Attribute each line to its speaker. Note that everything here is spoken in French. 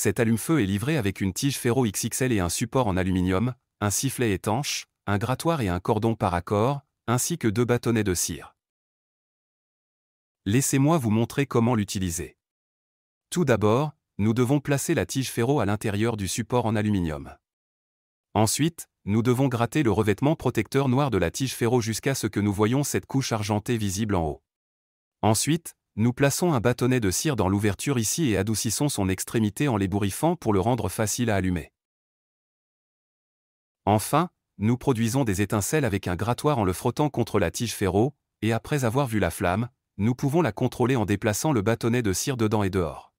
Speaker 1: cet allume-feu est livré avec une tige ferro XXL et un support en aluminium, un sifflet étanche, un grattoir et un cordon par accord, ainsi que deux bâtonnets de cire. Laissez-moi vous montrer comment l'utiliser. Tout d'abord, nous devons placer la tige ferro à l'intérieur du support en aluminium. Ensuite, nous devons gratter le revêtement protecteur noir de la tige ferro jusqu'à ce que nous voyons cette couche argentée visible en haut. Ensuite, nous plaçons un bâtonnet de cire dans l'ouverture ici et adoucissons son extrémité en l'ébouriffant pour le rendre facile à allumer. Enfin, nous produisons des étincelles avec un grattoir en le frottant contre la tige ferro, et après avoir vu la flamme, nous pouvons la contrôler en déplaçant le bâtonnet de cire dedans et dehors.